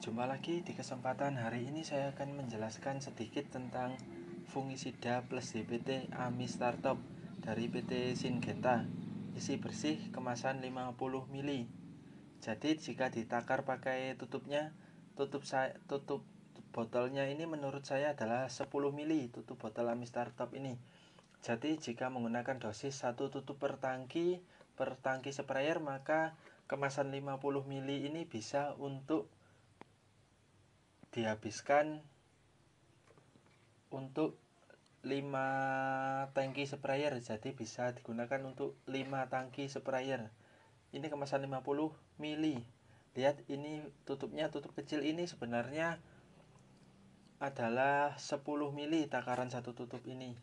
Jumpa lagi di kesempatan hari ini saya akan menjelaskan sedikit tentang fungisida plus DPT AMI Startup dari PT Singenta. Isi bersih kemasan 50 mili. Jadi jika ditakar pakai tutupnya, tutup saya tutup botolnya ini menurut saya adalah 10 mili tutup botol AMI Startup ini. Jadi jika menggunakan dosis satu tutup per tangki per tangki sprayer maka kemasan 50 mili ini bisa untuk dihabiskan untuk 5 tangki sprayer jadi bisa digunakan untuk 5 tangki sprayer ini kemasan 50 mili lihat ini tutupnya tutup kecil ini sebenarnya adalah 10 mili takaran satu tutup ini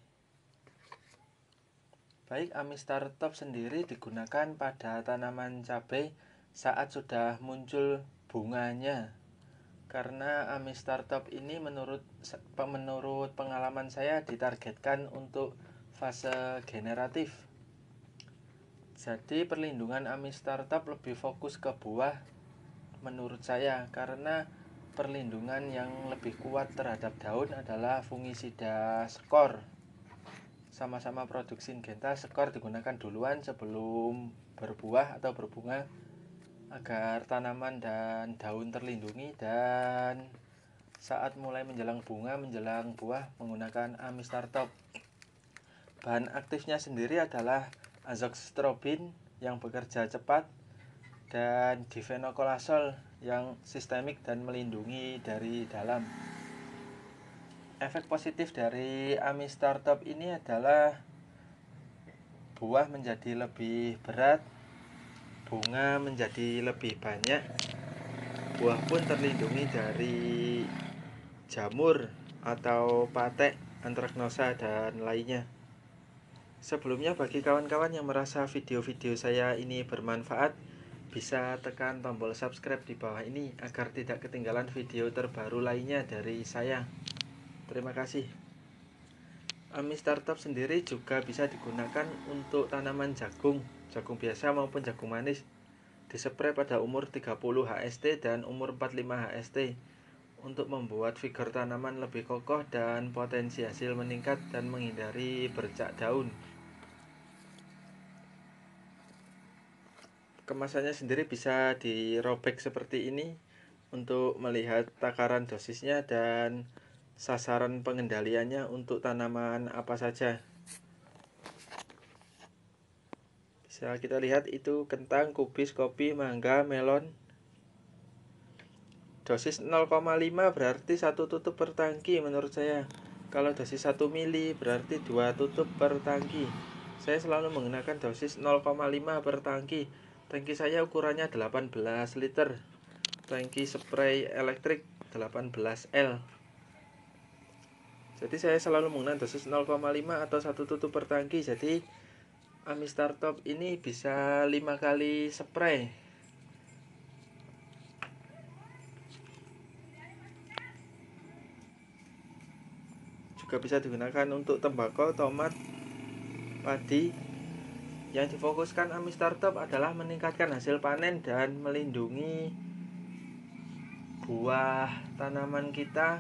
baik amistar top sendiri digunakan pada tanaman cabai saat sudah muncul bunganya karena Ami eh, Startup ini menurut menurut pengalaman saya ditargetkan untuk fase generatif. Jadi perlindungan Ami eh, Startup lebih fokus ke buah menurut saya karena perlindungan yang lebih kuat terhadap daun adalah fungisida skor. Sama-sama produksi genta, skor digunakan duluan sebelum berbuah atau berbunga agar tanaman dan daun terlindungi dan saat mulai menjelang bunga menjelang buah menggunakan Amistar Top Bahan aktifnya sendiri adalah azoxystrobin yang bekerja cepat dan difenokolasol yang sistemik dan melindungi dari dalam. Efek positif dari Amistar Top ini adalah buah menjadi lebih berat bunga menjadi lebih banyak, buah pun terlindungi dari jamur atau patek, antraknosa, dan lainnya. Sebelumnya bagi kawan-kawan yang merasa video-video saya ini bermanfaat, bisa tekan tombol subscribe di bawah ini agar tidak ketinggalan video terbaru lainnya dari saya. Terima kasih. Ami startup sendiri juga bisa digunakan untuk tanaman jagung, jagung biasa maupun jagung manis. Disepre pada umur 30 HST dan umur 45 HST untuk membuat figur tanaman lebih kokoh dan potensi hasil meningkat dan menghindari bercak daun. Kemasannya sendiri bisa dirobek seperti ini untuk melihat takaran dosisnya dan sasaran pengendaliannya untuk tanaman apa saja. Bisa kita lihat itu kentang, kubis, kopi, mangga, melon. Dosis 0,5 berarti satu tutup per tangki menurut saya. Kalau dosis 1 mili berarti dua tutup per tangki. Saya selalu menggunakan dosis 0,5 per tangki. Tangki saya ukurannya 18 liter. Tangki spray elektrik 18L jadi saya selalu menggunakan dosis 0,5 atau satu tutup per tangki jadi Amistar Top ini bisa lima kali spray juga bisa digunakan untuk tembakau, tomat, padi yang difokuskan Amistar Top adalah meningkatkan hasil panen dan melindungi buah tanaman kita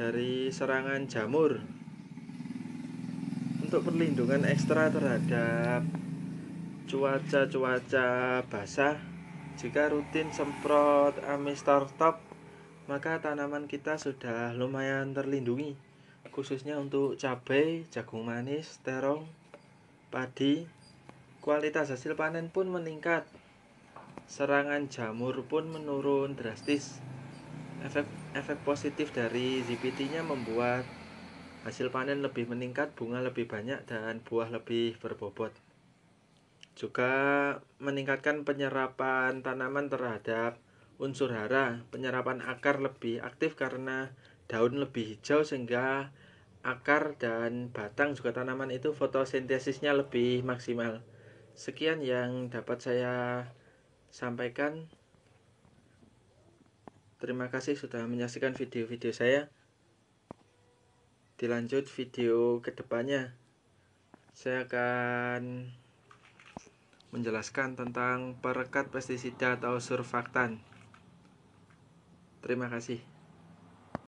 dari serangan jamur untuk perlindungan ekstra terhadap cuaca-cuaca basah jika rutin semprot amistar top maka tanaman kita sudah lumayan terlindungi khususnya untuk cabai, jagung manis, terong, padi kualitas hasil panen pun meningkat serangan jamur pun menurun drastis Efek, efek positif dari ZPT-nya membuat hasil panen lebih meningkat, bunga lebih banyak, dan buah lebih berbobot. Juga meningkatkan penyerapan tanaman terhadap unsur hara, penyerapan akar lebih aktif karena daun lebih hijau sehingga akar dan batang juga tanaman itu fotosintesisnya lebih maksimal. Sekian yang dapat saya sampaikan. Terima kasih sudah menyaksikan video-video saya. Dilanjut video kedepannya, saya akan menjelaskan tentang perekat pestisida atau surfaktan. Terima kasih.